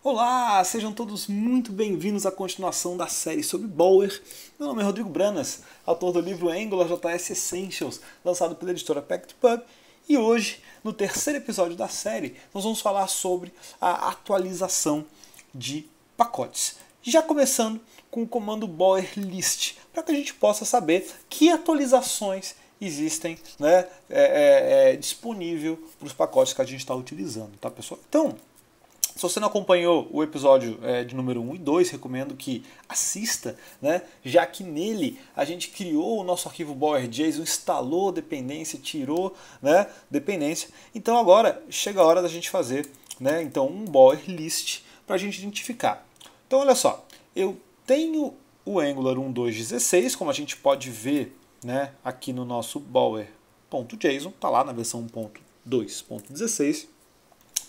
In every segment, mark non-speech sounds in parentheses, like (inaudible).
Olá, sejam todos muito bem-vindos à continuação da série sobre Bauer. Meu nome é Rodrigo Branas, autor do livro Angular JS Essentials, lançado pela editora Pact Pub. E hoje, no terceiro episódio da série, nós vamos falar sobre a atualização de pacotes. Já começando com o comando Bauer List, para que a gente possa saber que atualizações existem né, é, é, é, disponível para os pacotes que a gente está utilizando, tá pessoal? Então, se você não acompanhou o episódio é, de número 1 e 2, recomendo que assista, né? já que nele a gente criou o nosso arquivo BowerJSON, JSON, instalou dependência, tirou né, dependência. Então agora chega a hora da gente fazer né, então um Bower list para a gente identificar. Então olha só, eu tenho o Angular 1.2.16, como a gente pode ver né, aqui no nosso Bower.json, está lá na versão 1.2.16.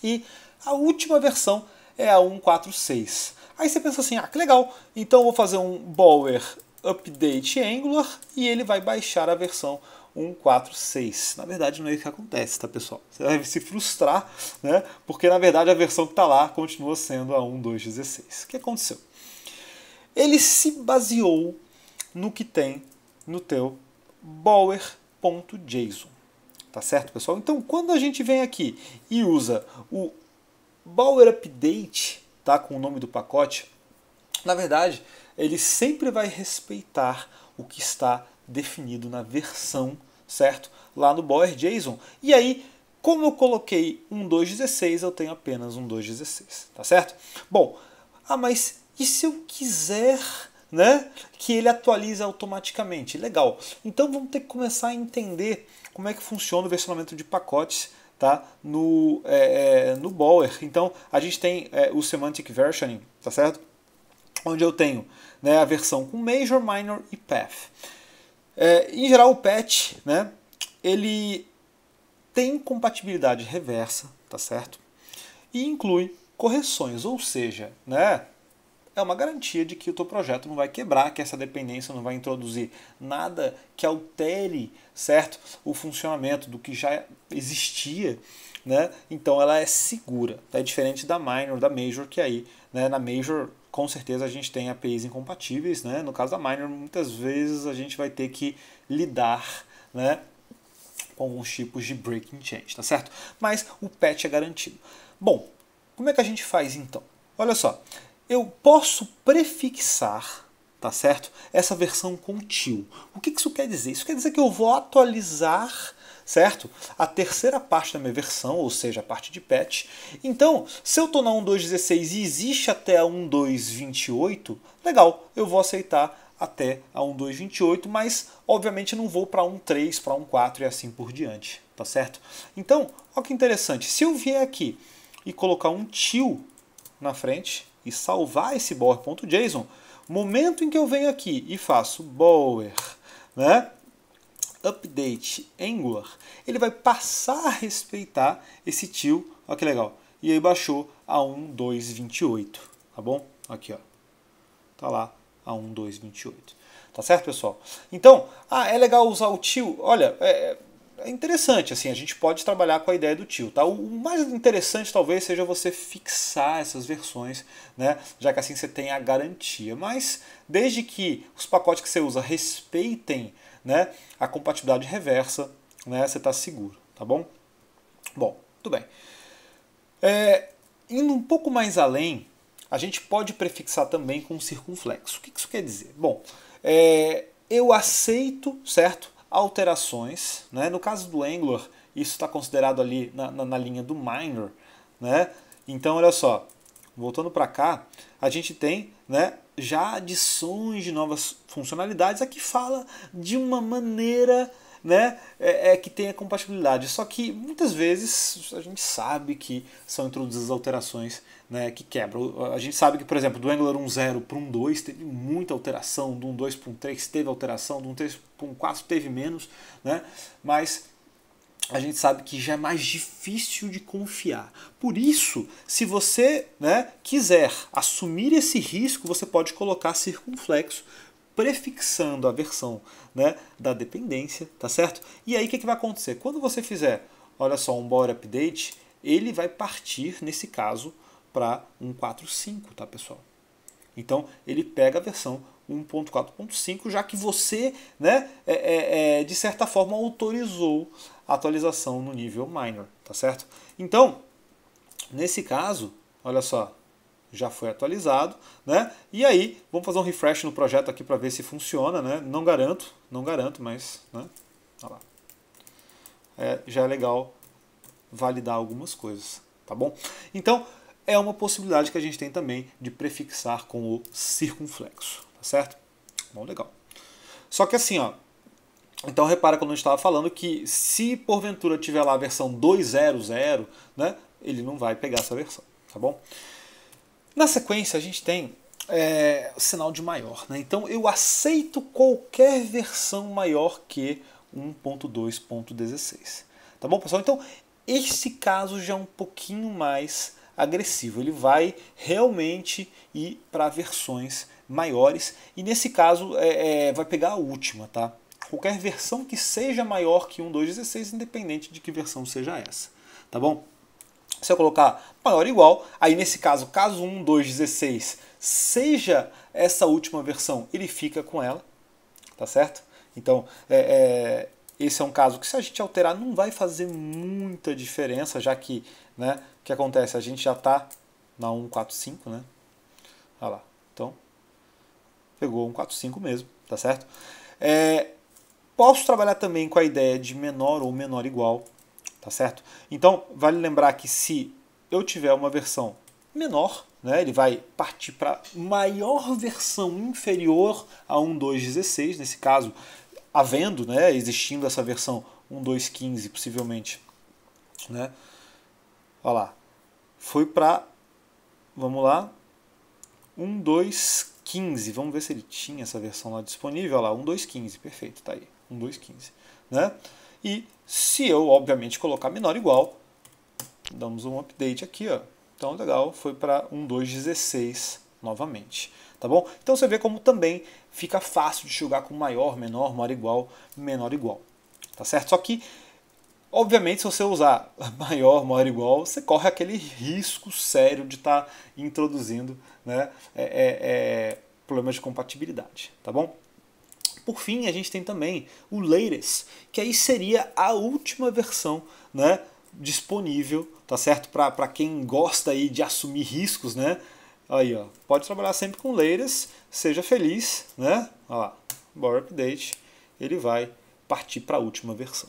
E a última versão é a 146. Aí você pensa assim, ah, que legal, então vou fazer um Bower Update Angular e ele vai baixar a versão 146. Na verdade, não é isso que acontece, tá pessoal? Você vai se frustrar, né? Porque na verdade a versão que está lá continua sendo a 1.2.16. O que aconteceu? Ele se baseou no que tem no teu bower.json. Tá certo, pessoal? Então, quando a gente vem aqui e usa o Bower Update, tá? Com o nome do pacote, na verdade, ele sempre vai respeitar o que está definido na versão, certo? Lá no Bower JSON. E aí, como eu coloquei um 2.16, eu tenho apenas um 2.16, tá certo? Bom, ah, mas e se eu quiser né, que ele atualize automaticamente? Legal. Então vamos ter que começar a entender como é que funciona o versionamento de pacotes tá? no, é, é, no Bower. Então a gente tem é, o Semantic Versioning, tá certo? Onde eu tenho né, a versão com Major, Minor e Path. É, em geral, o patch né, ele tem compatibilidade reversa, tá certo? E inclui correções, ou seja, né, é uma garantia de que o teu projeto não vai quebrar, que essa dependência não vai introduzir nada que altere, certo, o funcionamento do que já existia, né? Então ela é segura, tá? é diferente da minor, da major, que aí, né, na major com certeza a gente tem APIs incompatíveis, né? No caso da minor, muitas vezes a gente vai ter que lidar, né, com alguns tipos de breaking change, tá certo? Mas o patch é garantido. Bom, como é que a gente faz então? Olha só, eu posso prefixar, tá certo? Essa versão com til. O que isso quer dizer? Isso quer dizer que eu vou atualizar certo? A terceira parte da minha versão, ou seja, a parte de patch. Então, se eu estou na 1.2.16 e existe até a 1.2.28, legal, eu vou aceitar até a 1.2.28, mas obviamente não vou para 1.3, para 1.4 e assim por diante, tá certo? Então, olha que interessante, se eu vier aqui e colocar um til na frente, e salvar esse bower.json, momento em que eu venho aqui e faço bower, né? update Angular, ele vai passar a respeitar esse tio, olha que legal, e aí baixou a 1.2.28, tá bom? Aqui, ó, tá lá a 1.2.28, tá certo, pessoal? Então, ah, é legal usar o tio, olha, é, é é interessante, assim, a gente pode trabalhar com a ideia do tio, tá? O mais interessante talvez seja você fixar essas versões, né? Já que assim você tem a garantia. Mas desde que os pacotes que você usa respeitem, né, a compatibilidade reversa, né, você está seguro, tá bom? Bom, tudo bem. É, indo um pouco mais além, a gente pode prefixar também com circunflexo. O que isso quer dizer? Bom, é, eu aceito, certo? alterações. Né? No caso do Angular, isso está considerado ali na, na, na, linha do minor. Né? Então, olha só, voltando para cá, a gente tem né, já adições de novas funcionalidades. Aqui fala de uma maneira né, é, é, que tenha compatibilidade. Só que muitas vezes a gente sabe que são introduzidas alterações né, que quebram. A gente sabe que, por exemplo, do Angular 1.0 para 1.2 teve muita alteração, do 1.2 para 1.3 teve alteração, do 1.3 para 1.4 teve menos, né, mas a gente sabe que já é mais difícil de confiar. Por isso, se você né, quiser assumir esse risco, você pode colocar circunflexo prefixando a versão né, da dependência, tá certo? E aí o que, que vai acontecer? Quando você fizer, olha só, um body update, ele vai partir, nesse caso, para 1.4.5, tá pessoal? Então ele pega a versão 1.4.5, já que você, né, é, é, é, de certa forma, autorizou a atualização no nível minor, tá certo? Então, nesse caso, olha só, já foi atualizado, né? E aí, vamos fazer um refresh no projeto aqui para ver se funciona, né? Não garanto, não garanto, mas, né? Olha lá. É, já é legal validar algumas coisas, tá bom? Então, é uma possibilidade que a gente tem também de prefixar com o circunflexo, tá certo? Bom, legal. Só que assim, ó, então repara quando gente estava falando que se porventura tiver lá a versão 2.0.0, né, ele não vai pegar essa versão, tá bom? Na sequência, a gente tem é, o sinal de maior. Né? Então, eu aceito qualquer versão maior que 1.2.16. Tá bom, pessoal? Então, esse caso já é um pouquinho mais agressivo. Ele vai realmente ir para versões maiores. E nesse caso, é, é, vai pegar a última, tá? Qualquer versão que seja maior que 1.2.16, independente de que versão seja essa. Tá bom? se eu colocar maior ou igual, aí nesse caso, caso 1, 2, 16, seja essa última versão, ele fica com ela, tá certo? Então, é, é, esse é um caso que se a gente alterar não vai fazer muita diferença, já que, né, o que acontece? A gente já está na 145, né? Olha lá, então, pegou 145 mesmo, tá certo? É, posso trabalhar também com a ideia de menor ou menor igual, tá certo? Então, vale lembrar que se eu tiver uma versão menor, né, ele vai partir para maior versão inferior a 1.2.16, nesse caso, havendo, né, existindo essa versão 1.2.15, possivelmente. Né? Olha lá, foi para, vamos lá, 1.2.15, vamos ver se ele tinha essa versão lá disponível, olha lá, 1.2.15, perfeito, tá aí, 1.2.15, né? E se eu, obviamente, colocar menor igual, damos um update aqui, ó. Então, legal, foi para 1.2.16 novamente, tá bom? Então você vê como também fica fácil de jogar com maior, menor, maior igual, menor igual, tá certo? Só que, obviamente, se você usar (laughs) maior, maior igual, você corre aquele risco sério de estar tá introduzindo né, é, é, é, problemas de compatibilidade, tá bom? Por fim, a gente tem também o latest, que aí seria a última versão, né, disponível, tá certo? Para quem gosta aí de assumir riscos, né? Aí, ó, pode trabalhar sempre com latest, seja feliz, né? Ó, bora update, ele vai partir para a última versão.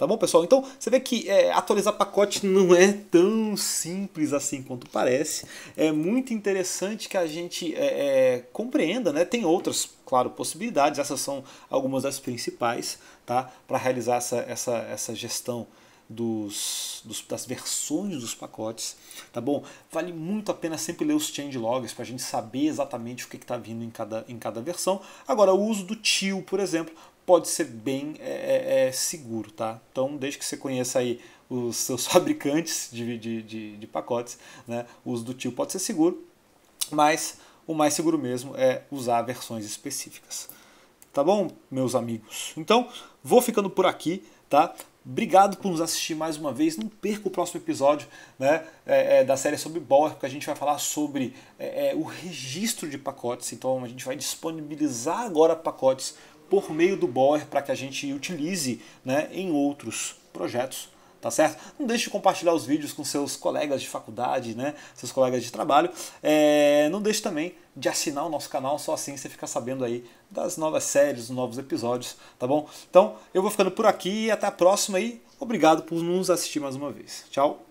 Tá bom, pessoal? Então, você vê que é, atualizar pacote (laughs) não é tão simples assim quanto parece. É muito interessante que a gente é, é, compreenda, né? Tem outras, claro, possibilidades. Essas são algumas das principais, tá? Para realizar essa, essa, essa gestão dos, dos, das versões dos pacotes, tá bom? Vale muito a pena sempre ler os changelogs para a gente saber exatamente o que está vindo em cada, em cada versão. Agora, o uso do tio, por exemplo, pode ser bem é, é, é, seguro, tá? Então, desde que você conheça aí os seus (laughs) fabricantes de, de, de, de pacotes, né? O uso do tio pode ser seguro, mas o mais seguro mesmo é usar versões específicas. Tá bom, meus amigos? Então, vou ficando por aqui, tá? Obrigado por nos assistir mais uma vez. Não perca o próximo episódio né, é, é, da série sobre Bauer, porque a gente vai falar sobre é, é, o registro de pacotes. Então a gente vai disponibilizar agora pacotes por meio do Bower para que a gente utilize né, em outros projetos tá certo? Não deixe de compartilhar os vídeos com seus colegas de faculdade, né? Seus colegas de trabalho. É, não deixe também de assinar o nosso canal, só assim você fica sabendo aí das novas séries, dos novos episódios, tá bom? Então, eu vou ficando por aqui e até a próxima e obrigado por nos assistir mais uma vez. Tchau!